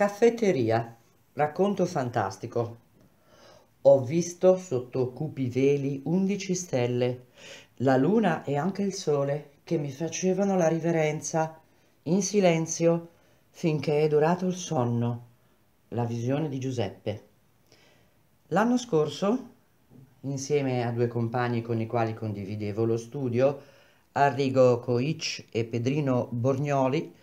Caffetteria. Racconto fantastico. Ho visto sotto cupi veli undici stelle, la luna e anche il sole che mi facevano la riverenza, in silenzio, finché è durato il sonno. La visione di Giuseppe. L'anno scorso, insieme a due compagni con i quali condividevo lo studio, Arrigo Coic e Pedrino Borgnoli,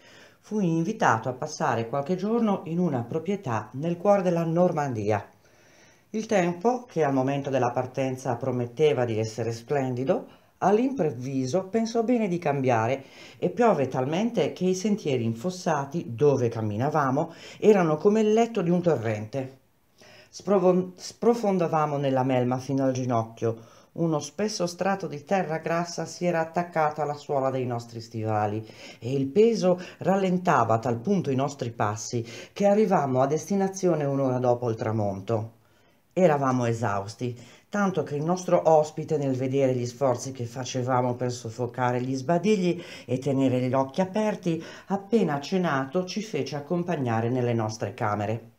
fu invitato a passare qualche giorno in una proprietà nel cuore della Normandia. Il tempo, che al momento della partenza prometteva di essere splendido, all'improvviso pensò bene di cambiare e piove talmente che i sentieri infossati dove camminavamo erano come il letto di un torrente. Sprovo- sprofondavamo nella melma fino al ginocchio, uno spesso strato di terra grassa si era attaccato alla suola dei nostri stivali e il peso rallentava a tal punto i nostri passi che arrivammo a destinazione un'ora dopo il tramonto. Eravamo esausti, tanto che il nostro ospite nel vedere gli sforzi che facevamo per soffocare gli sbadigli e tenere gli occhi aperti, appena cenato ci fece accompagnare nelle nostre camere.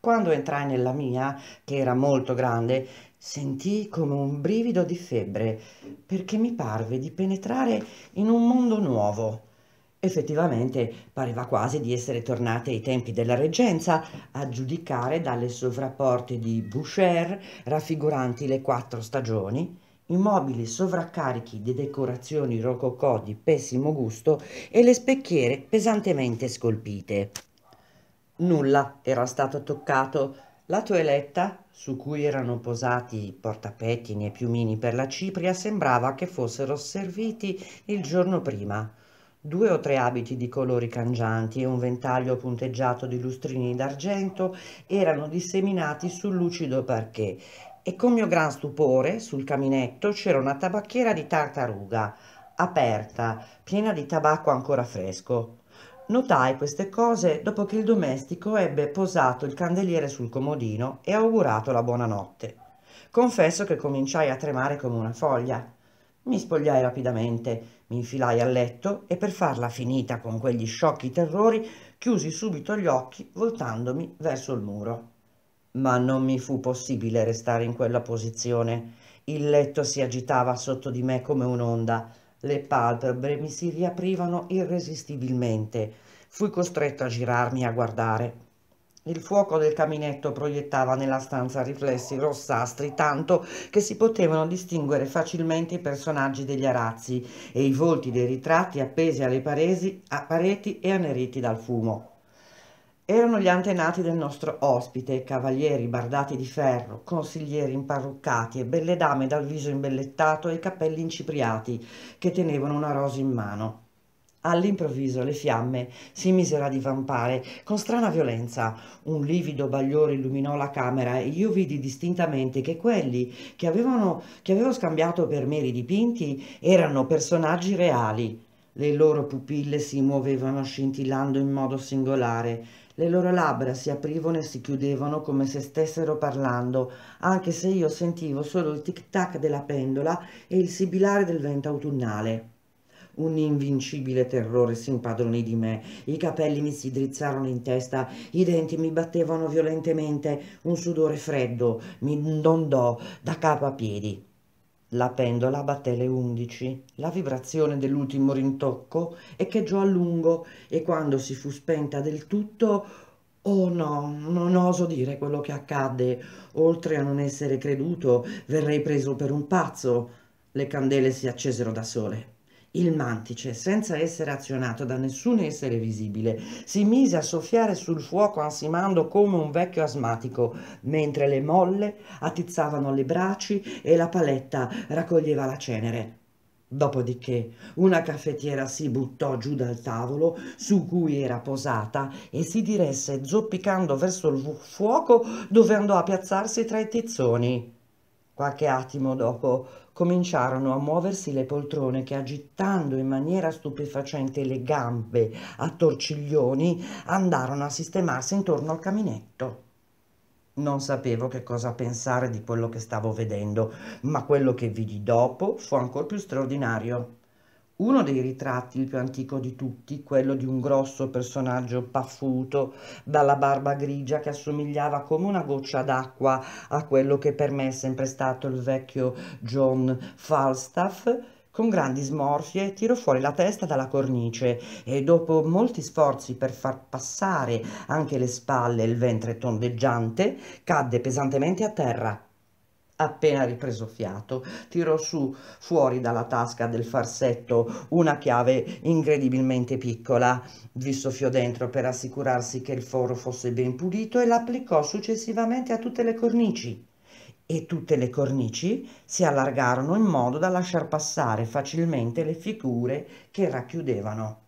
Quando entrai nella mia, che era molto grande, Sentii come un brivido di febbre, perché mi parve di penetrare in un mondo nuovo. Effettivamente pareva quasi di essere tornate ai tempi della reggenza, a giudicare dalle sovrapporte di Boucher raffiguranti le quattro stagioni, i mobili sovraccarichi di decorazioni rococò di pessimo gusto e le specchiere pesantemente scolpite. Nulla era stato toccato, la toeletta, su cui erano posati portapettini e piumini per la cipria, sembrava che fossero serviti il giorno prima. Due o tre abiti di colori cangianti e un ventaglio punteggiato di lustrini d'argento erano disseminati sul lucido parquet e con mio gran stupore sul caminetto c'era una tabacchiera di tartaruga, aperta, piena di tabacco ancora fresco. Notai queste cose dopo che il domestico ebbe posato il candeliere sul comodino e augurato la buonanotte. Confesso che cominciai a tremare come una foglia. Mi spogliai rapidamente, mi infilai a letto e per farla finita con quegli sciocchi terrori chiusi subito gli occhi voltandomi verso il muro. Ma non mi fu possibile restare in quella posizione. Il letto si agitava sotto di me come un'onda le palpebre mi si riaprivano irresistibilmente. Fui costretto a girarmi a guardare. Il fuoco del caminetto proiettava nella stanza riflessi rossastri, tanto che si potevano distinguere facilmente i personaggi degli arazzi e i volti dei ritratti appesi alle paresi, a pareti e anneriti dal fumo. Erano gli antenati del nostro ospite, cavalieri bardati di ferro, consiglieri imparruccati e belle dame dal viso imbellettato e i capelli incipriati, che tenevano una rosa in mano. All'improvviso le fiamme si misero a divampare con strana violenza. Un livido bagliore illuminò la camera e io vidi distintamente che quelli che, avevano, che avevo scambiato per meri dipinti erano personaggi reali. Le loro pupille si muovevano scintillando in modo singolare le loro labbra si aprivano e si chiudevano come se stessero parlando, anche se io sentivo solo il tic-tac della pendola e il sibilare del vento autunnale. Un invincibile terrore si impadronì di me, i capelli mi si drizzarono in testa, i denti mi battevano violentemente, un sudore freddo mi dondò da capo a piedi. La pendola batté le undici. La vibrazione dell'ultimo rintocco echeggiò a lungo e quando si fu spenta del tutto Oh no, non oso dire quello che accadde. Oltre a non essere creduto, verrei preso per un pazzo. Le candele si accesero da sole. Il mantice, senza essere azionato da nessun essere visibile, si mise a soffiare sul fuoco ansimando come un vecchio asmatico, mentre le molle attizzavano le braci e la paletta raccoglieva la cenere. Dopodiché una caffettiera si buttò giù dal tavolo su cui era posata e si diresse zoppicando verso il fuoco dove andò a piazzarsi tra i tizzoni. Qualche attimo dopo cominciarono a muoversi le poltrone che agitando in maniera stupefacente le gambe a torciglioni andarono a sistemarsi intorno al caminetto. Non sapevo che cosa pensare di quello che stavo vedendo, ma quello che vidi dopo fu ancor più straordinario. Uno dei ritratti, il più antico di tutti, quello di un grosso personaggio paffuto dalla barba grigia che assomigliava come una goccia d'acqua a quello che per me è sempre stato il vecchio John Falstaff, con grandi smorfie tirò fuori la testa dalla cornice e dopo molti sforzi per far passare anche le spalle e il ventre tondeggiante, cadde pesantemente a terra Appena ripreso fiato, tirò su fuori dalla tasca del farsetto una chiave incredibilmente piccola, vi soffiò dentro per assicurarsi che il foro fosse ben pulito e l'applicò successivamente a tutte le cornici. E tutte le cornici si allargarono in modo da lasciar passare facilmente le figure che racchiudevano.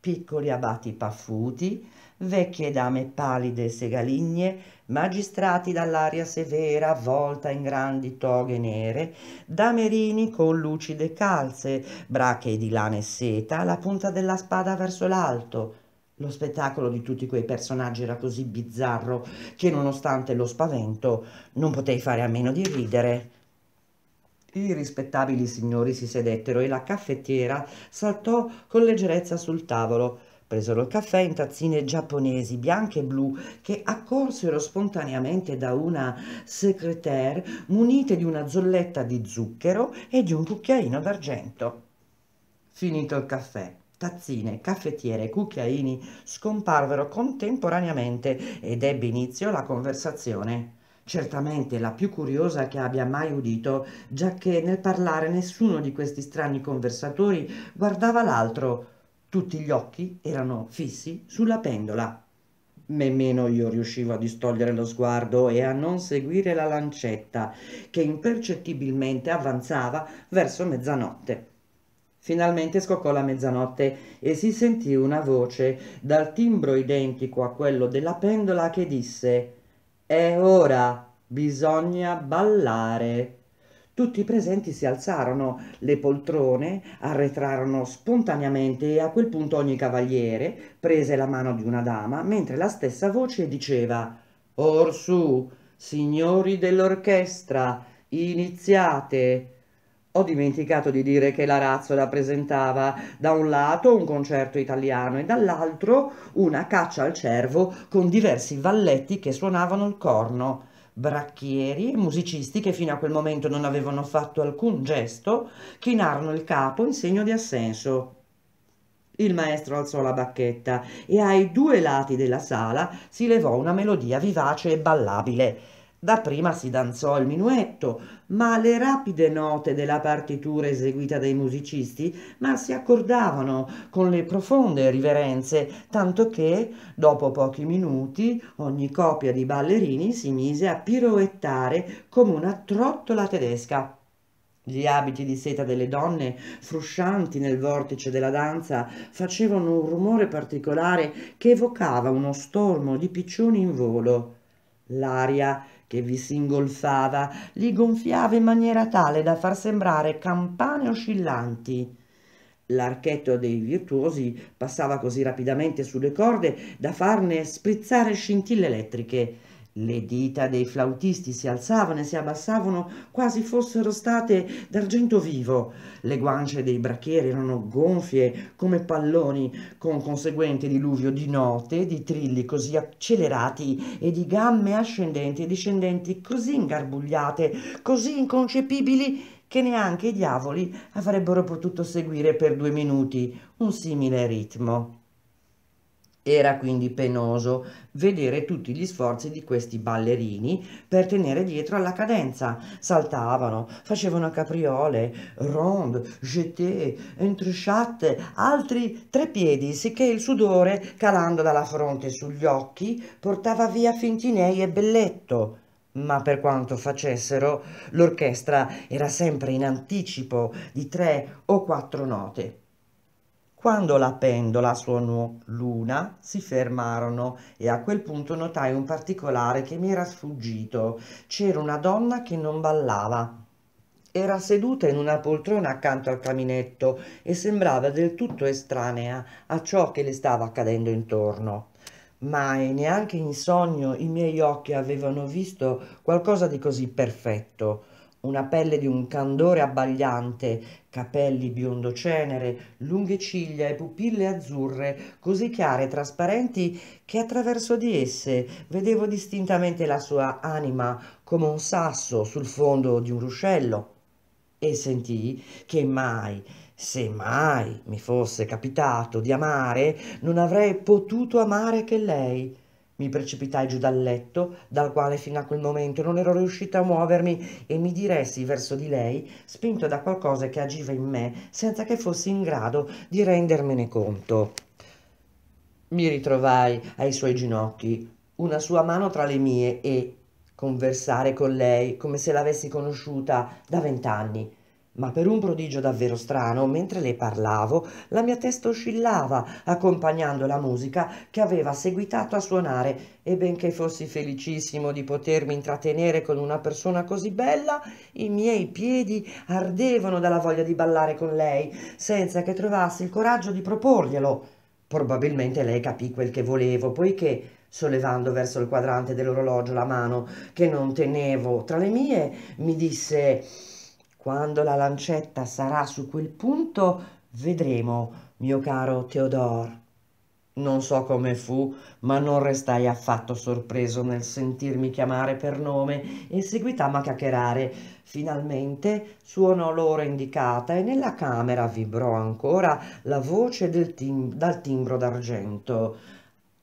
Piccoli abati paffuti, vecchie dame pallide e segaligne, magistrati dall'aria severa avvolta in grandi toghe nere, damerini con lucide calze, brache di lana e seta, la punta della spada verso l'alto. Lo spettacolo di tutti quei personaggi era così bizzarro che nonostante lo spavento non potei fare a meno di ridere. I rispettabili signori si sedettero e la caffettiera saltò con leggerezza sul tavolo. Presero il caffè in tazzine giapponesi, bianche e blu, che accorsero spontaneamente da una secretaire munite di una zolletta di zucchero e di un cucchiaino d'argento. Finito il caffè, tazzine, caffettiere e cucchiaini scomparvero contemporaneamente ed ebbe inizio la conversazione certamente la più curiosa che abbia mai udito, giacché nel parlare nessuno di questi strani conversatori guardava l'altro, tutti gli occhi erano fissi sulla pendola. Nemmeno io riuscivo a distogliere lo sguardo e a non seguire la lancetta che impercettibilmente avanzava verso mezzanotte. Finalmente scoccò la mezzanotte e si sentì una voce dal timbro identico a quello della pendola che disse È ora, bisogna ballare. Tutti i presenti si alzarono, le poltrone arretrarono spontaneamente e a quel punto ogni cavaliere prese la mano di una dama, mentre la stessa voce diceva Orsù, signori dell'orchestra, iniziate. Ho dimenticato di dire che la Razzola presentava da un lato un concerto italiano e dall'altro una caccia al cervo con diversi valletti che suonavano il corno bracchieri e musicisti che fino a quel momento non avevano fatto alcun gesto, chinarono il capo in segno di assenso. Il maestro alzò la bacchetta e ai due lati della sala si levò una melodia vivace e ballabile. Dapprima si danzò il minuetto, ma le rapide note della partitura eseguita dai musicisti ma si accordavano con le profonde riverenze, tanto che, dopo pochi minuti, ogni coppia di ballerini si mise a piroettare come una trottola tedesca. Gli abiti di seta delle donne, fruscianti nel vortice della danza, facevano un rumore particolare che evocava uno stormo di piccioni in volo. L'aria che vi si ingolfava, li gonfiava in maniera tale da far sembrare campane oscillanti. L'archetto dei virtuosi passava così rapidamente sulle corde da farne sprizzare scintille elettriche le dita dei flautisti si alzavano e si abbassavano quasi fossero state d'argento vivo. Le guance dei bracchieri erano gonfie come palloni, con conseguente diluvio di note, di trilli così accelerati e di gambe ascendenti e discendenti così ingarbugliate, così inconcepibili che neanche i diavoli avrebbero potuto seguire per due minuti un simile ritmo. Era quindi penoso vedere tutti gli sforzi di questi ballerini per tenere dietro alla cadenza. Saltavano, facevano capriole, ronde, jeté, entrechat, altri tre piedi, sicché il sudore, calando dalla fronte sugli occhi, portava via Fintinei e Belletto. Ma per quanto facessero, l'orchestra era sempre in anticipo di tre o quattro note. Quando la pendola suonò l'una, si fermarono e a quel punto notai un particolare che mi era sfuggito. C'era una donna che non ballava. Era seduta in una poltrona accanto al caminetto e sembrava del tutto estranea a ciò che le stava accadendo intorno. Mai neanche in sogno i miei occhi avevano visto qualcosa di così perfetto una pelle di un candore abbagliante, capelli biondo cenere, lunghe ciglia e pupille azzurre, così chiare e trasparenti che attraverso di esse vedevo distintamente la sua anima come un sasso sul fondo di un ruscello. E sentii che mai, se mai mi fosse capitato di amare, non avrei potuto amare che lei mi precipitai giù dal letto, dal quale fino a quel momento non ero riuscita a muovermi, e mi diressi verso di lei, spinto da qualcosa che agiva in me senza che fossi in grado di rendermene conto. Mi ritrovai ai suoi ginocchi, una sua mano tra le mie e conversare con lei come se l'avessi conosciuta da vent'anni ma per un prodigio davvero strano, mentre le parlavo, la mia testa oscillava, accompagnando la musica che aveva seguitato a suonare, e benché fossi felicissimo di potermi intrattenere con una persona così bella, i miei piedi ardevano dalla voglia di ballare con lei, senza che trovassi il coraggio di proporglielo. Probabilmente lei capì quel che volevo, poiché sollevando verso il quadrante dell'orologio la mano che non tenevo tra le mie, mi disse quando la lancetta sarà su quel punto, vedremo, mio caro Theodore. Non so come fu, ma non restai affatto sorpreso nel sentirmi chiamare per nome e seguitammo a chiacchierare. Finalmente suonò l'ora indicata e nella camera vibrò ancora la voce tim dal timbro d'argento.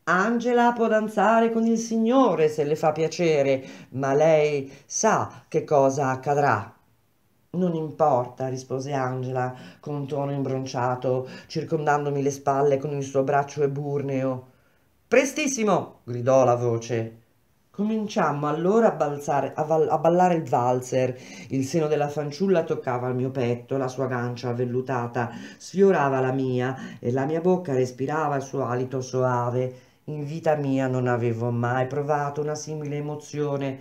Angela può danzare con il Signore se le fa piacere, ma lei sa che cosa accadrà non importa, rispose Angela con un tono imbronciato, circondandomi le spalle con il suo braccio eburneo. Prestissimo! gridò la voce. Cominciammo allora a, balzare, a, a, ballare il valzer. Il seno della fanciulla toccava il mio petto, la sua gancia vellutata sfiorava la mia e la mia bocca respirava il suo alito soave. In vita mia non avevo mai provato una simile emozione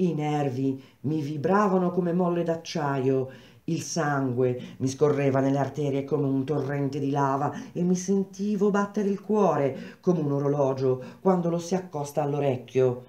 i nervi mi vibravano come molle d'acciaio, il sangue mi scorreva nelle arterie come un torrente di lava e mi sentivo battere il cuore come un orologio quando lo si accosta all'orecchio.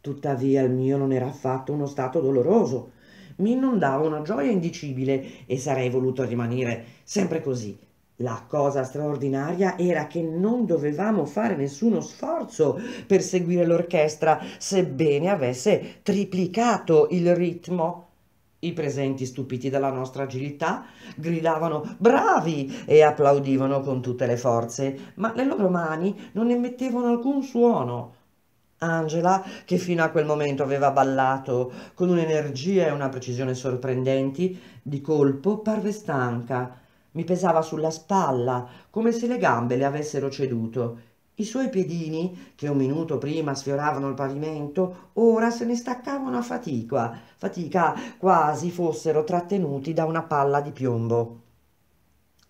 Tuttavia il mio non era affatto uno stato doloroso. Mi inondava una gioia indicibile e sarei voluto rimanere sempre così, la cosa straordinaria era che non dovevamo fare nessuno sforzo per seguire l'orchestra, sebbene avesse triplicato il ritmo. I presenti, stupiti dalla nostra agilità, gridavano bravi e applaudivano con tutte le forze, ma le loro mani non emettevano alcun suono. Angela, che fino a quel momento aveva ballato con un'energia e una precisione sorprendenti, di colpo parve stanca mi pesava sulla spalla, come se le gambe le avessero ceduto. I suoi piedini, che un minuto prima sfioravano il pavimento, ora se ne staccavano a fatica, fatica quasi fossero trattenuti da una palla di piombo.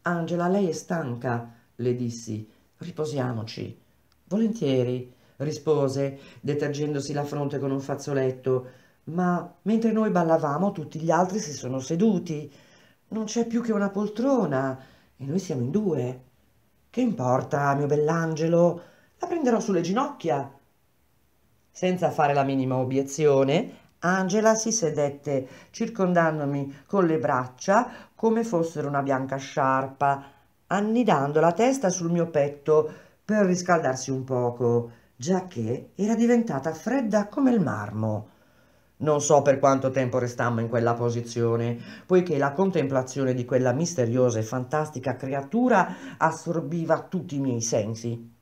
Angela, lei è stanca, le dissi. Riposiamoci. Volentieri, rispose, detergendosi la fronte con un fazzoletto. Ma mentre noi ballavamo, tutti gli altri si sono seduti. Non c'è più che una poltrona e noi siamo in due. Che importa, mio bell'angelo? La prenderò sulle ginocchia. Senza fare la minima obiezione, Angela si sedette, circondandomi con le braccia come fossero una bianca sciarpa, annidando la testa sul mio petto per riscaldarsi un poco, giacché era diventata fredda come il marmo. Non so per quanto tempo restammo in quella posizione, poiché la contemplazione di quella misteriosa e fantastica creatura assorbiva tutti i miei sensi.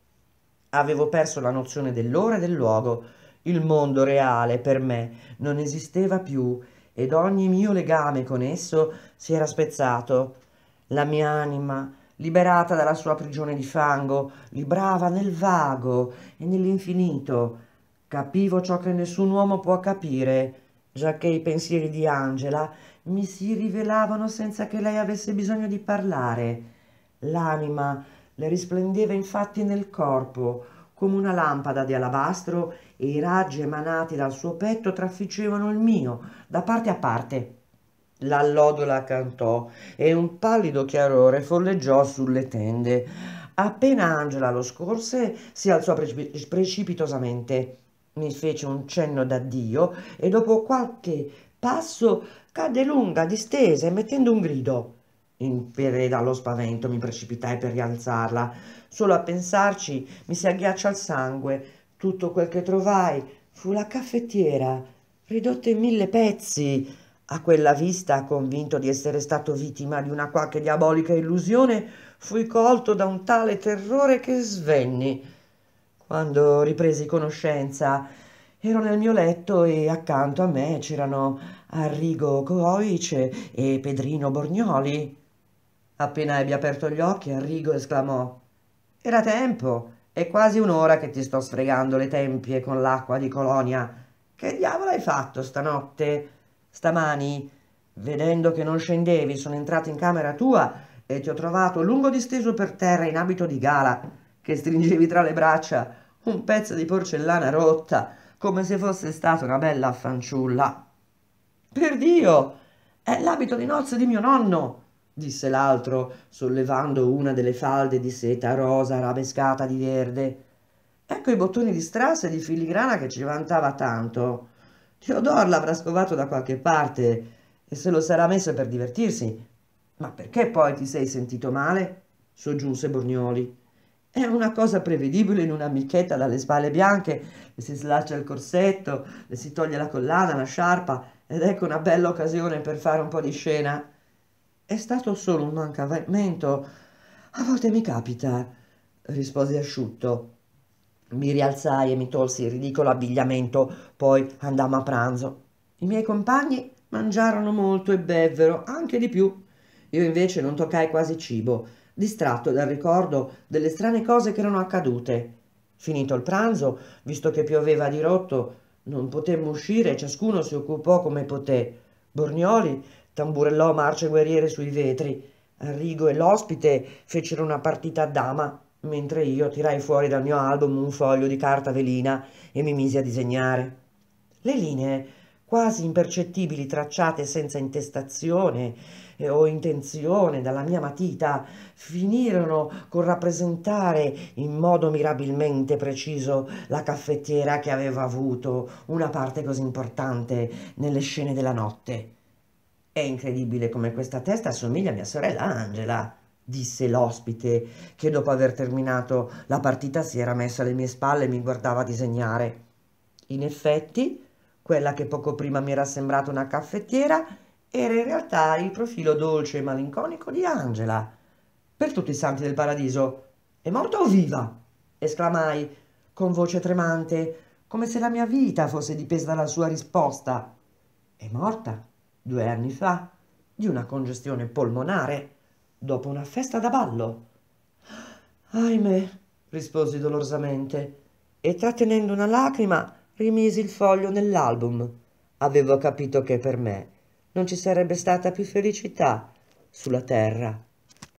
Avevo perso la nozione dell'ora e del luogo. Il mondo reale per me non esisteva più ed ogni mio legame con esso si era spezzato. La mia anima, liberata dalla sua prigione di fango, librava nel vago e nell'infinito Capivo ciò che nessun uomo può capire, giacché i pensieri di Angela mi si rivelavano senza che lei avesse bisogno di parlare. L'anima le risplendeva infatti nel corpo, come una lampada di alabastro, e i raggi emanati dal suo petto trafficevano il mio, da parte a parte. L'allodola cantò e un pallido chiarore folleggiò sulle tende. Appena Angela lo scorse, si alzò precipitosamente mi fece un cenno d'addio e dopo qualche passo cadde lunga, distesa, emettendo un grido. In preda dallo spavento mi precipitai per rialzarla. Solo a pensarci mi si agghiaccia il sangue. Tutto quel che trovai fu la caffettiera, ridotta in mille pezzi. A quella vista, convinto di essere stato vittima di una qualche diabolica illusione, fui colto da un tale terrore che svenni. Quando ripresi conoscenza ero nel mio letto e accanto a me c'erano Arrigo Coice e Pedrino Borgnoli. Appena ebbi aperto gli occhi, Arrigo esclamò «Era tempo! È quasi un'ora che ti sto sfregando le tempie con l'acqua di Colonia. Che diavolo hai fatto stanotte? Stamani, vedendo che non scendevi, sono entrato in camera tua e ti ho trovato lungo disteso per terra in abito di gala» che stringevi tra le braccia un pezzo di porcellana rotta come se fosse stata una bella fanciulla. Per Dio, è l'abito di nozze di mio nonno, disse l'altro, sollevando una delle falde di seta rosa arabescata di verde. Ecco i bottoni di strass e di filigrana che ci vantava tanto. Teodor l'avrà scovato da qualche parte e se lo sarà messo per divertirsi. Ma perché poi ti sei sentito male? soggiunse Borgnoli. È una cosa prevedibile in un'amichetta dalle spalle bianche, le si slaccia il corsetto, le si toglie la collana, la sciarpa, ed ecco una bella occasione per fare un po' di scena. È stato solo un mancamento. A volte mi capita, rispose asciutto. Mi rialzai e mi tolsi il ridicolo abbigliamento, poi andammo a pranzo. I miei compagni mangiarono molto e bevvero, anche di più. Io invece non toccai quasi cibo distratto dal ricordo delle strane cose che erano accadute. Finito il pranzo, visto che pioveva di rotto, non potemmo uscire e ciascuno si occupò come poté. Borgnoli tamburellò marce guerriere sui vetri. Arrigo e l'ospite fecero una partita a dama, mentre io tirai fuori dal mio album un foglio di carta velina e mi misi a disegnare. Le linee quasi impercettibili tracciate senza intestazione eh, o intenzione dalla mia matita, finirono con rappresentare in modo mirabilmente preciso la caffettiera che aveva avuto una parte così importante nelle scene della notte. È incredibile come questa testa assomiglia a mia sorella Angela disse l'ospite, che dopo aver terminato la partita si era messo alle mie spalle e mi guardava disegnare. In effetti, quella che poco prima mi era sembrata una caffettiera, era in realtà il profilo dolce e malinconico di Angela. Per tutti i santi del paradiso, è morta o viva? esclamai con voce tremante, come se la mia vita fosse dipesa dalla sua risposta. È morta due anni fa di una congestione polmonare dopo una festa da ballo. Ahimè, risposi dolorosamente e trattenendo una lacrima rimisi il foglio nell'album. Avevo capito che per me non ci sarebbe stata più felicità sulla terra.